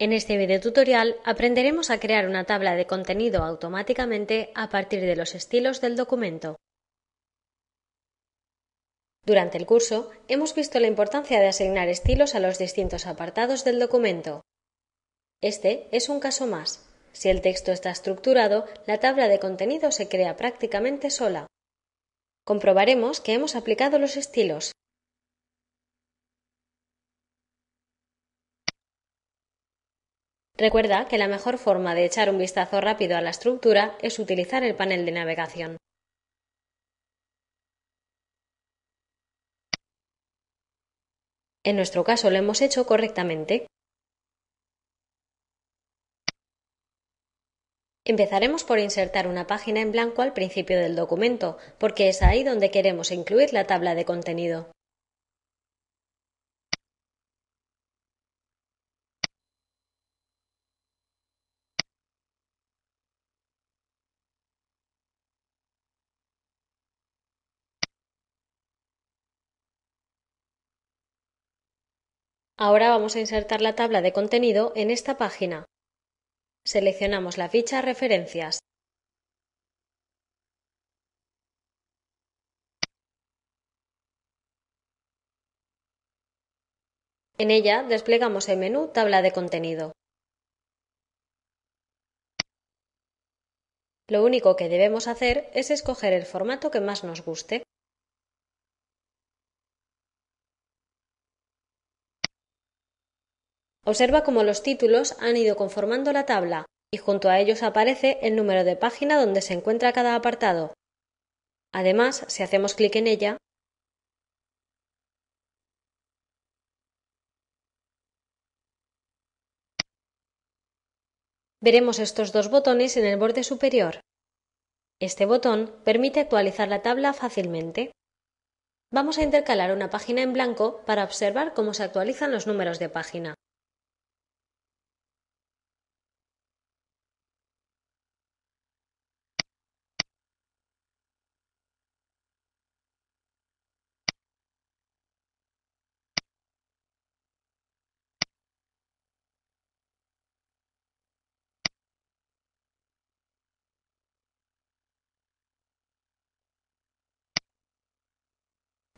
En este video tutorial aprenderemos a crear una tabla de contenido automáticamente a partir de los estilos del documento. Durante el curso hemos visto la importancia de asignar estilos a los distintos apartados del documento. Este es un caso más. Si el texto está estructurado, la tabla de contenido se crea prácticamente sola. Comprobaremos que hemos aplicado los estilos. Recuerda que la mejor forma de echar un vistazo rápido a la estructura es utilizar el panel de navegación. En nuestro caso lo hemos hecho correctamente. Empezaremos por insertar una página en blanco al principio del documento, porque es ahí donde queremos incluir la tabla de contenido. Ahora vamos a insertar la tabla de contenido en esta página. Seleccionamos la ficha Referencias. En ella desplegamos el menú Tabla de contenido. Lo único que debemos hacer es escoger el formato que más nos guste. Observa cómo los títulos han ido conformando la tabla y junto a ellos aparece el número de página donde se encuentra cada apartado. Además, si hacemos clic en ella, veremos estos dos botones en el borde superior. Este botón permite actualizar la tabla fácilmente. Vamos a intercalar una página en blanco para observar cómo se actualizan los números de página.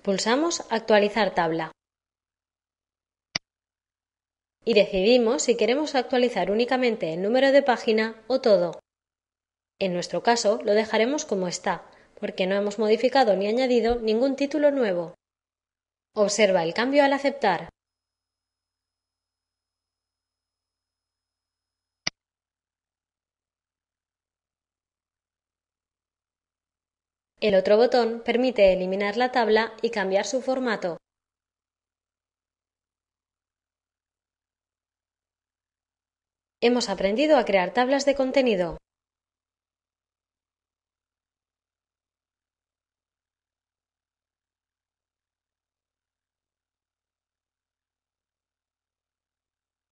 Pulsamos Actualizar tabla. Y decidimos si queremos actualizar únicamente el número de página o todo. En nuestro caso, lo dejaremos como está, porque no hemos modificado ni añadido ningún título nuevo. Observa el cambio al aceptar. El otro botón permite eliminar la tabla y cambiar su formato. Hemos aprendido a crear tablas de contenido.